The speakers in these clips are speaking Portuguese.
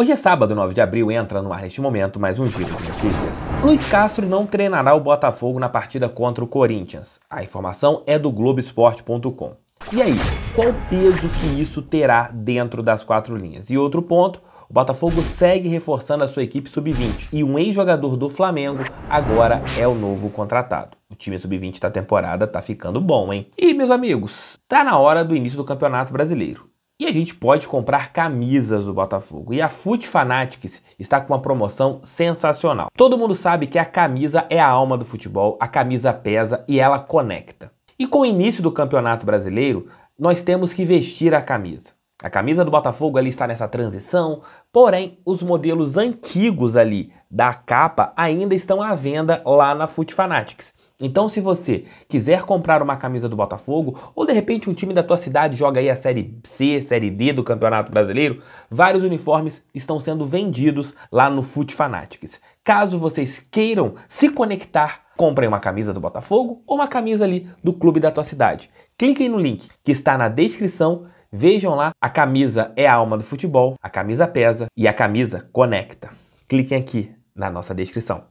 Hoje é sábado, 9 de abril, entra no ar neste momento mais um giro de notícias. Luiz Castro não treinará o Botafogo na partida contra o Corinthians. A informação é do Globoesporte.com. E aí, qual peso que isso terá dentro das quatro linhas? E outro ponto, o Botafogo segue reforçando a sua equipe sub-20 e um ex-jogador do Flamengo agora é o novo contratado. O time sub-20 da temporada tá ficando bom, hein? E meus amigos, tá na hora do início do Campeonato Brasileiro. E a gente pode comprar camisas do Botafogo. E a Foot Fanatics está com uma promoção sensacional. Todo mundo sabe que a camisa é a alma do futebol, a camisa pesa e ela conecta. E com o início do Campeonato Brasileiro, nós temos que vestir a camisa. A camisa do Botafogo ali está nessa transição, porém os modelos antigos ali da capa ainda estão à venda lá na Foot Fanatics. Então, se você quiser comprar uma camisa do Botafogo, ou de repente um time da tua cidade joga aí a Série C, Série D do Campeonato Brasileiro, vários uniformes estão sendo vendidos lá no Foot Fanatics. Caso vocês queiram se conectar, comprem uma camisa do Botafogo ou uma camisa ali do clube da tua cidade. Cliquem no link que está na descrição, vejam lá, a camisa é a alma do futebol, a camisa pesa e a camisa conecta. Cliquem aqui na nossa descrição.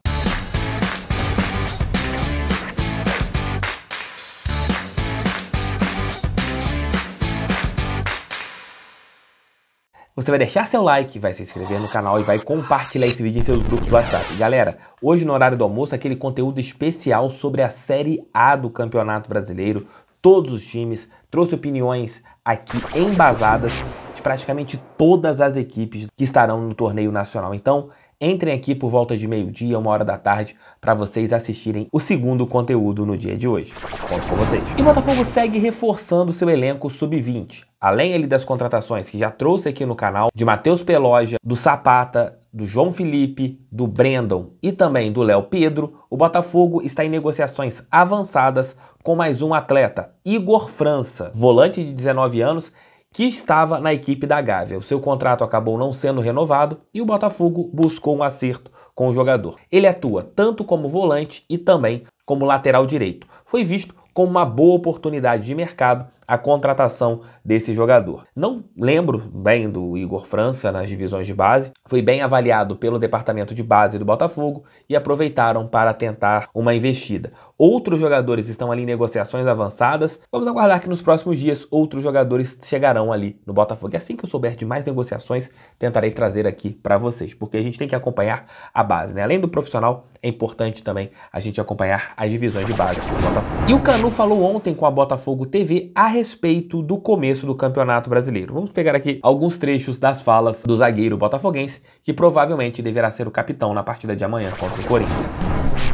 Você vai deixar seu like, vai se inscrever no canal e vai compartilhar esse vídeo em seus grupos do WhatsApp. Galera, hoje no horário do almoço, aquele conteúdo especial sobre a Série A do Campeonato Brasileiro, todos os times, trouxe opiniões aqui embasadas de praticamente todas as equipes que estarão no torneio nacional. Então, Entrem aqui por volta de meio-dia, uma hora da tarde, para vocês assistirem o segundo conteúdo no dia de hoje. Conto com vocês. E o Botafogo segue reforçando seu elenco sub-20. Além ali das contratações que já trouxe aqui no canal, de Matheus Pelogia, do Sapata, do João Felipe, do Brandon e também do Léo Pedro, o Botafogo está em negociações avançadas com mais um atleta, Igor França, volante de 19 anos que estava na equipe da Gávea. O seu contrato acabou não sendo renovado e o Botafogo buscou um acerto com o jogador. Ele atua tanto como volante e também como lateral direito. Foi visto como uma boa oportunidade de mercado a contratação desse jogador. Não lembro bem do Igor França nas divisões de base, foi bem avaliado pelo departamento de base do Botafogo e aproveitaram para tentar uma investida. Outros jogadores estão ali em negociações avançadas. Vamos aguardar que nos próximos dias outros jogadores chegarão ali no Botafogo. E assim que eu souber de mais negociações, tentarei trazer aqui para vocês, porque a gente tem que acompanhar a base, né? Além do profissional, é importante também a gente acompanhar as divisões de base do Botafogo. E o Canu falou ontem com a Botafogo TV a respeito do começo do Campeonato Brasileiro. Vamos pegar aqui alguns trechos das falas do zagueiro botafoguense, que provavelmente deverá ser o capitão na partida de amanhã contra o Corinthians.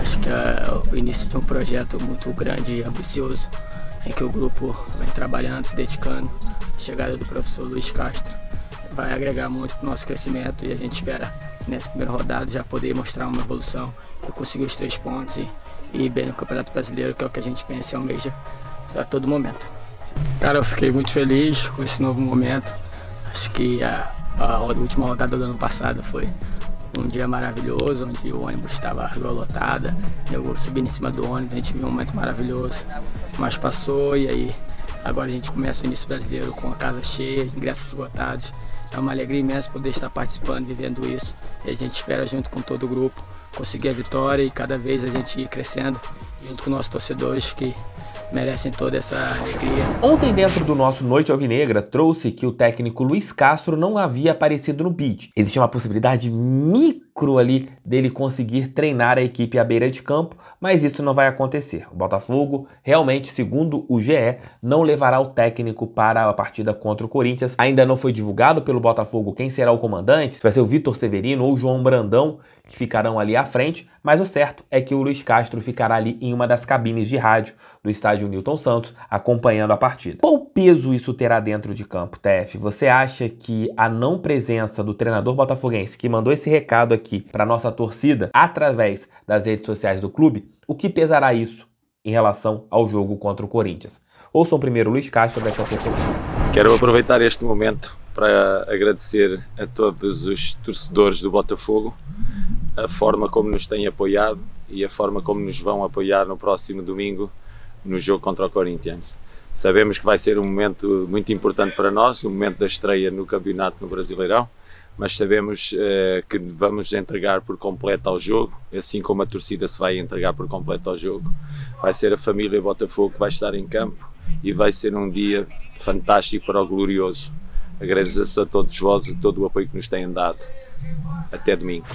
Acho que é o início de um projeto muito grande e ambicioso, em que o grupo vem trabalhando, se dedicando. A chegada do professor Luiz Castro vai agregar muito para o nosso crescimento e a gente espera, nessa primeira rodada, já poder mostrar uma evolução e conseguir os três pontos e e ir bem no Campeonato Brasileiro, que é o que a gente pensa e é almeja a todo momento. Cara, eu fiquei muito feliz com esse novo momento. Acho que a, a última rodada do ano passado foi um dia maravilhoso, onde o ônibus estava lotada. Eu subi em cima do ônibus, a gente viu um momento maravilhoso, mas passou e aí agora a gente começa o início brasileiro com a casa cheia, ingressos esgotados. É uma alegria imensa poder estar participando, vivendo isso. E a gente espera junto com todo o grupo conseguir a vitória e cada vez a gente ir crescendo junto com nossos torcedores que merecem toda essa alegria. Ontem, dentro do nosso Noite Alvinegra, trouxe que o técnico Luiz Castro não havia aparecido no bid. Existe uma possibilidade micro ali dele conseguir treinar a equipe à beira de campo, mas isso não vai acontecer. O Botafogo, realmente, segundo o GE, não levará o técnico para a partida contra o Corinthians. Ainda não foi divulgado pelo Botafogo quem será o comandante, se vai ser o Vitor Severino ou o João Brandão, que ficarão ali à frente, mas o certo é que o Luiz Castro ficará ali em uma das cabines de rádio do estádio Newton Santos, acompanhando a partida. Qual peso isso terá dentro de campo, TF? Você acha que a não presença do treinador botafoguense, que mandou esse recado aqui para nossa torcida através das redes sociais do clube, o que pesará isso em relação ao jogo contra o Corinthians? Ouçam primeiro o Luiz Castro dessa sexta Quero aproveitar este momento para agradecer a todos os torcedores do Botafogo a forma como nos têm apoiado e a forma como nos vão apoiar no próximo domingo no jogo contra o Corinthians. Sabemos que vai ser um momento muito importante para nós, o um momento da estreia no campeonato no Brasileirão, mas sabemos eh, que vamos entregar por completo ao jogo, assim como a torcida se vai entregar por completo ao jogo. Vai ser a família Botafogo que vai estar em campo e vai ser um dia fantástico para o Glorioso. Agradeço a todos vós e todo o apoio que nos têm dado. Até domingo.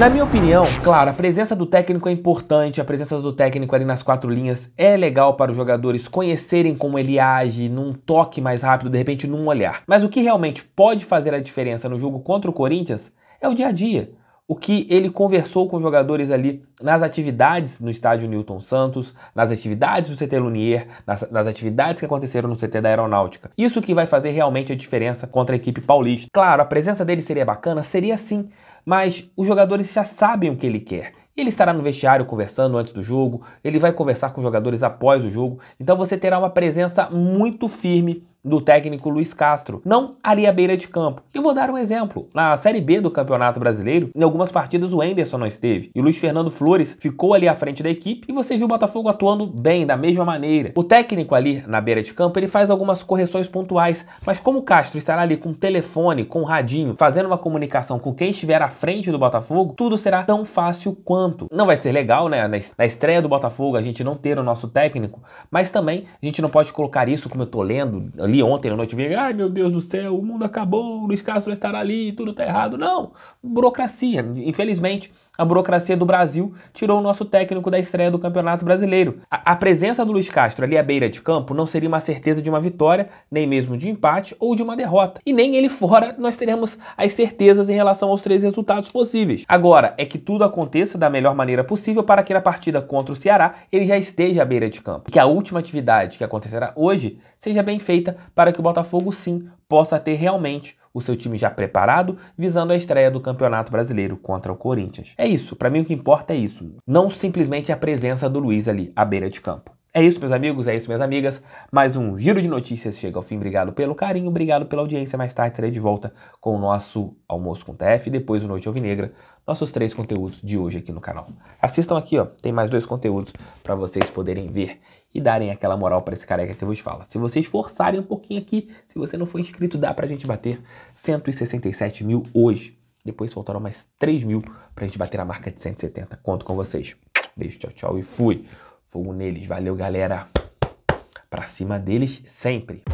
Na minha opinião, claro, a presença do técnico é importante, a presença do técnico ali nas quatro linhas é legal para os jogadores conhecerem como ele age, num toque mais rápido, de repente num olhar. Mas o que realmente pode fazer a diferença no jogo contra o Corinthians é o dia a dia o que ele conversou com os jogadores ali nas atividades no estádio Newton Santos, nas atividades do CT Lunier, nas, nas, atividades que aconteceram no CT da Aeronáutica. Isso que vai fazer realmente a diferença contra a equipe paulista. Claro, a presença dele seria bacana, seria sim, mas os jogadores já sabem o que ele quer. Ele estará no vestiário conversando antes do jogo, ele vai conversar com os jogadores após o jogo, então você terá uma presença muito firme do técnico Luiz Castro, não ali à beira de campo. E vou dar um exemplo. Na Série B do Campeonato Brasileiro, em algumas partidas o Enderson não esteve e o Luiz Fernando Flores ficou ali à frente da equipe e você viu o Botafogo atuando bem, da mesma maneira. O técnico ali na beira de campo, ele faz algumas correções pontuais, mas como o Castro estará ali com o telefone, com o radinho, fazendo uma comunicação com quem estiver à frente do Botafogo, tudo será tão fácil quanto. Não vai ser legal, né? Na estreia do Botafogo a gente não ter o nosso técnico, mas também a gente não pode colocar isso como eu tô lendo ali li ontem na noite, vim, ai meu Deus do céu, o mundo acabou, o Luiz Castro estará ali, tudo está errado. Não, burocracia. Infelizmente, a burocracia do Brasil tirou o nosso técnico da estreia do Campeonato Brasileiro. A, a, presença do Luiz Castro ali à beira de campo não seria uma certeza de uma vitória, nem mesmo de empate ou de uma derrota. E nem ele fora nós teremos as certezas em relação aos três resultados possíveis. Agora, é que tudo aconteça da melhor maneira possível para que na partida contra o Ceará ele já esteja à beira de campo. que a última atividade que acontecerá hoje seja bem feita para que o Botafogo sim possa ter realmente o seu time já preparado, visando a estreia do Campeonato Brasileiro contra o Corinthians. É isso, para mim o que importa é isso, não simplesmente a presença do Luiz ali à beira de campo. É isso, meus amigos, é isso, minhas amigas. Mais um giro de notícias chega ao fim. Obrigado pelo carinho, obrigado pela audiência. Mais tarde estarei de volta com o nosso almoço com TF e depois o Noite Alvinegra, nossos três conteúdos de hoje aqui no canal. Assistam aqui, ó, tem mais dois conteúdos para vocês poderem ver e darem aquela moral para esse careca que eu vos falo. Se vocês forçarem um pouquinho aqui, se você não for inscrito, dá pra gente bater 167 mil hoje. Depois faltaram mais 3 mil pra gente bater a marca de 170. Conto com vocês. Beijo, tchau, tchau e fui. Fogo neles. Valeu, galera. Pra cima deles sempre.